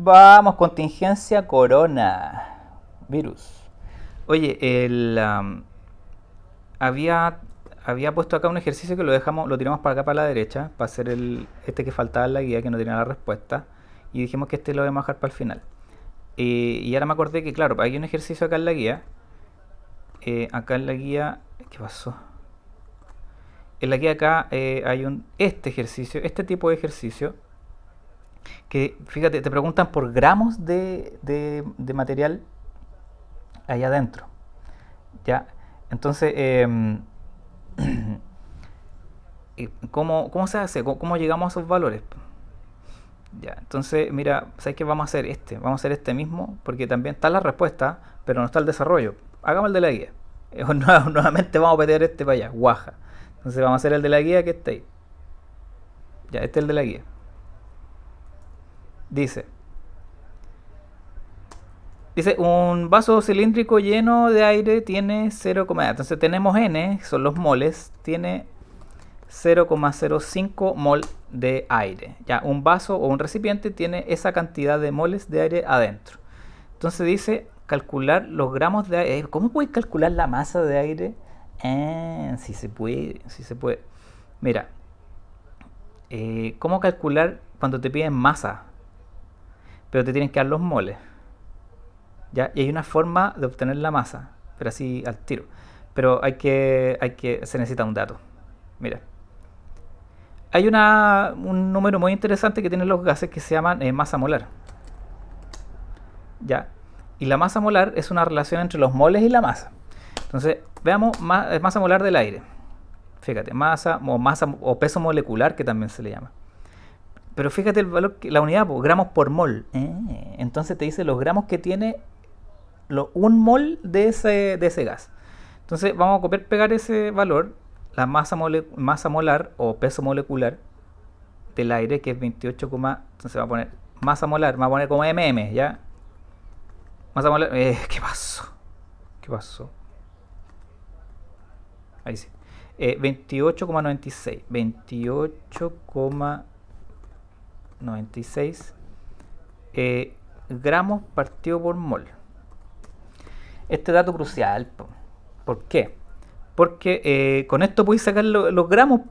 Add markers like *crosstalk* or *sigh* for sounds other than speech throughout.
Vamos, contingencia corona. Virus. Oye, el, había, había puesto acá un ejercicio que lo dejamos, lo tiramos para acá para la derecha, para hacer el, este que faltaba en la guía, que no tenía la respuesta. Y dijimos que este lo debemos a dejar para el final. Eh, y ahora me acordé que, claro, hay un ejercicio acá en la guía. Eh, acá en la guía. ¿Qué pasó? En la guía acá eh, hay un este ejercicio, este tipo de ejercicio que fíjate, te preguntan por gramos de, material allá adentro. ¿Ya? Entonces, eh, *clears throat* ¿cómo, se hace? ¿Cómo, llegamos a esos valores? Ya, entonces, mira, ¿sabes qué? Vamos a hacer este, vamos a hacer este mismo, porque también está la respuesta, pero no está el desarrollo. Hagamos el de la guía. *laughs* nuevamente vamos a pedir este para allá, guaja. Entonces vamos a hacer el de la guía que está ahí. Ya, este es el de la guía. Dice. Dice, un vaso cilíndrico lleno de aire tiene 0, ah, entonces tenemos N, son los moles, tiene 0,05 mol de aire. Ya un vaso o un recipiente tiene esa cantidad de moles de aire adentro. Entonces dice, calcular los gramos de aire. Eh, ¿Cómo puedes calcular la masa de aire? Eh, si se puede, si se puede. Mira, eh, ¿cómo calcular cuando te piden masa? pero te tienen que dar los moles. ¿ya? Y hay una forma de obtener la masa, pero así al tiro. Pero hay que, hay que, se necesita un dato. Mira. Hay una, un número muy interesante que tienen los gases que se llaman eh, masa molar. ¿Ya? Y la masa molar es una relación entre los moles y la masa. Entonces, veamos masa molar del aire. Fíjate, masa masa o peso molecular que también se le llama. Pero fíjate el valor, que, la unidad, gramos por mol. Eh, entonces te dice los gramos que tiene lo, un mol de ese, de ese gas. Entonces vamos a pegar ese valor, la masa, masa molar o peso molecular del aire, que es 28, entonces va a poner masa molar, va a poner como mm, ¿ya? Masa molar, eh, *laughs* ¿qué pasó? ¿Qué pasó? Ahí sí. 28,96. Eh, 28,96. 96 eh, gramos partido por mol. Este dato crucial, ¿por qué? Porque eh, con esto podéis sacar los gramos.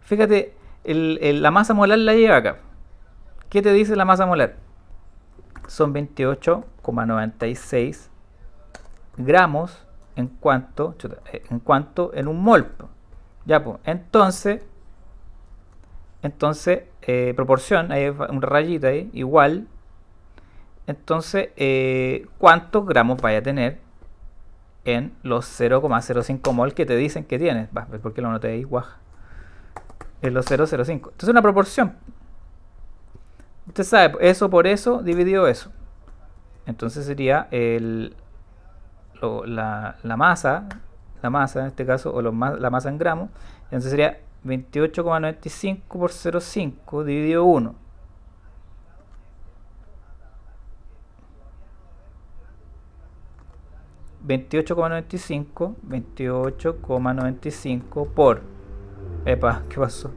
Fíjate, la masa molar la lleva acá. ¿Qué te dice la masa molar? Son 28,96 gramos en cuanto, eh, en cuanto en un mol. pues, entonces entonces, eh, proporción, hay un rayito ahí, igual. Entonces, eh, ¿cuántos gramos vaya a tener en los 0,05 mol que te dicen que tienes? Va, pues, ¿por qué lo noté ahí? Guaja. En los 0,05. Entonces, una proporción. Usted sabe, eso por eso dividido eso. Entonces sería el, la, masa, la masa en este caso, o la masa en gramos. Entonces sería 28,95 por 0,5 dividido 1. ...28,95... ...28,95 por... ...epa, *laughs* ¿qué pasó?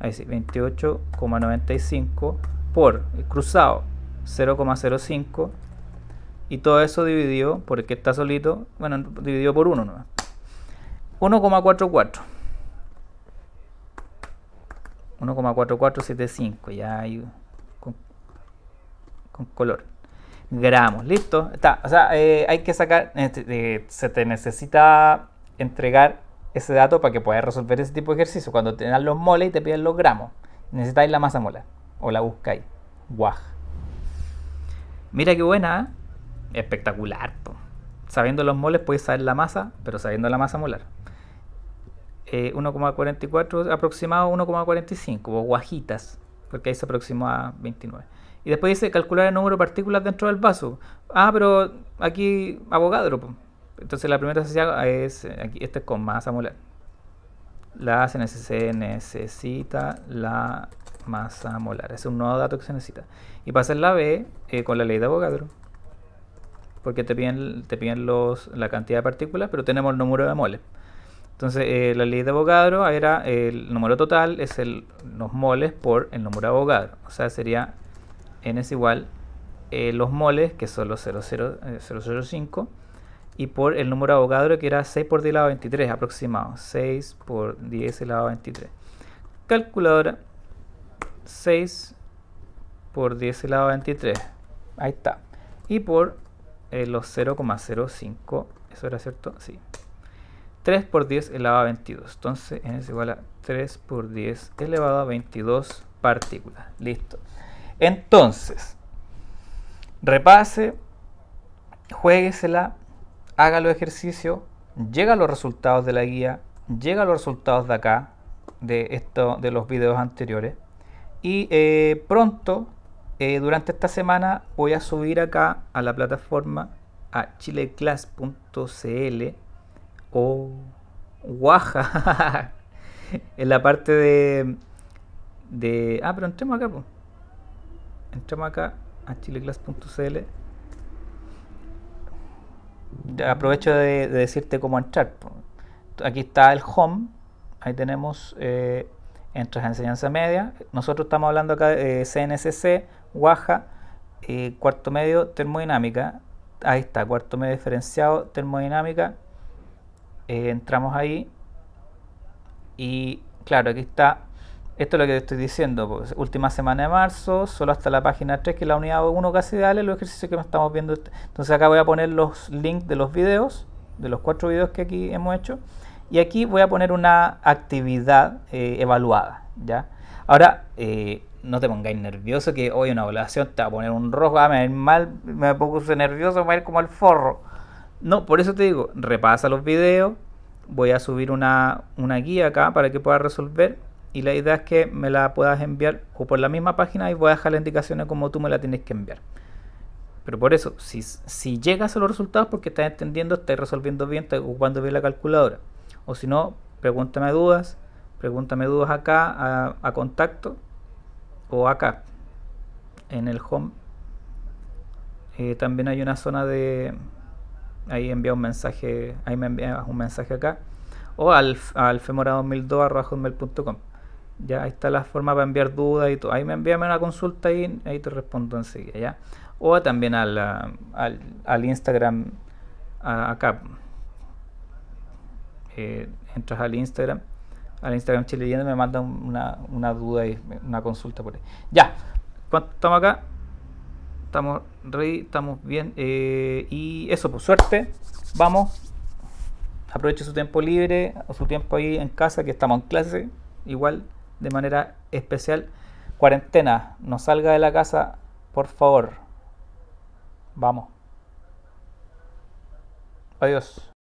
Ahí sí, 28,95 por el eh, cruzado 0,05 y todo eso dividido, porque está solito, bueno, dividido por 1 1,44. 1,4475, ya hay con, color. Gramos, listo. Está, o sea, eh, hay que sacar, este, eh, se te necesita entregar ese dato para que puedas resolver ese tipo de ejercicio. Cuando te dan los moles y te piden los gramos, necesitáis la masa molar o la buscáis. guau, Mira qué buena, ¿eh? espectacular. Sabiendo los moles puedes saber la masa, pero sabiendo la masa molar. 1,44, eh, aproximado 1,45, o guajitas, porque ahí se aproximó a 29. Y después dice calcular el número de partículas dentro del vaso. Ah, pero aquí abogadro Entonces la primera es, aquí, este es con masa molar. La se necesita la masa molar. Es un nuevo dato que se necesita. Y pasa en la B eh, con la ley de abogadro Porque te piden, te piden los, la cantidad de partículas, pero tenemos el número de moles. Entonces, eh, la ley de Avogadro era el número total, es el, los moles por el número de Avogadro. O sea, sería n es igual a eh, los moles, que son los 005, eh, y por el número de Avogadro, que era 6 por 10 elevado 23, aproximado. 6 por 10 elevado 23. Calculadora 6 por 10 elevado 23. Ahí está. Y por los 0,05. ¿Eso era cierto? Sí. 3 por 10 elevado a 22. Entonces es igual a 3 por 10 elevado a 22 partículas. Listo. Entonces, repase, jueguesela, haga los ejercicios, llega a los resultados de la guía, llega a los resultados de acá, de, de los videos anteriores. Y eh, pronto, eh, durante esta semana, voy a subir acá a la plataforma a chileclass.cl o guaja. *laughs* en la parte de, de... Ah, pero entremos acá, pues. Entremos acá a chileclass.cl. Aprovecho de, decirte cómo entrar. Aquí está el home. Ahí tenemos... Eh, entras a enseñanza media. Nosotros estamos hablando acá de CNCC, eh, Guaja, eh, cuarto medio, termodinámica. Ahí está, cuarto medio diferenciado, termodinámica. Eh, entramos ahí y claro, aquí está, esto es lo que estoy diciendo, pues, última semana de marzo, solo hasta la página 3, que es la unidad 1 casi dale los ejercicios que estamos viendo. Entonces acá voy a poner los links de los videos, de los cuatro videos que aquí hemos hecho, y aquí voy a poner una actividad eh, evaluada, ¿ya? Ahora, eh, no te pongáis nervioso que hoy una evaluación te va a poner un rojo, ah, me, mal, me puse nervioso, me va a ir como el forro. No, por eso te digo, repasa los videos. Voy a subir una, guía acá para que puedas resolver. Y la idea es que me la puedas enviar o por la misma página y voy a dejar las indicaciones como tú me la tienes que enviar. Pero por eso, si, si llegas a los resultados porque estás entendiendo, estás resolviendo bien, estás ocupando bien la calculadora. O si no, pregúntame dudas, pregúntame dudas acá, a, contacto o acá, en el home. Eh, también hay una zona de, ahí envía un mensaje, ahí me envías un mensaje acá, o al, al femora2002.com. Ya ahí está la forma para enviar dudas y todo. Ahí me envíame una consulta y ahí te respondo enseguida, ¿ya? O también al, al, Instagram acá. Eh, entras al Instagram, al Instagram Chile y me manda una, una duda y una consulta por ahí. Ya, ¿cuánto estamos acá? Estamos Rey, estamos bien. Eh, y eso, por suerte. Vamos. Aproveche su tiempo libre, o su tiempo ahí en casa, que estamos en clase, igual, de manera especial. Cuarentena, no salga de la casa, por favor. Vamos. Adiós.